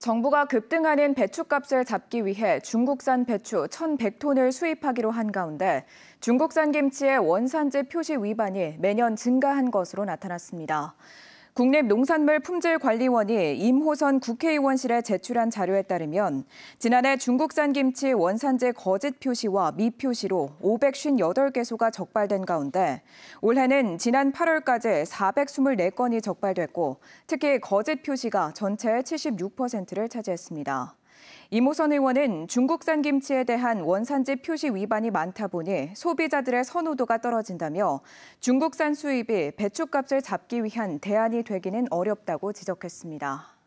정부가 급등하는 배추값을 잡기 위해 중국산 배추 1,100톤을 수입하기로 한 가운데 중국산 김치의 원산지 표시 위반이 매년 증가한 것으로 나타났습니다. 국립농산물품질관리원이 임호선 국회의원실에 제출한 자료에 따르면 지난해 중국산 김치 원산지 거짓 표시와 미표시로 558개소가 적발된 가운데 올해는 지난 8월까지 424건이 적발됐고 특히 거짓 표시가 전체의 76%를 차지했습니다. 이모선 의원은 중국산 김치에 대한 원산지 표시 위반이 많다 보니 소비자들의 선호도가 떨어진다며 중국산 수입이 배추값을 잡기 위한 대안이 되기는 어렵다고 지적했습니다.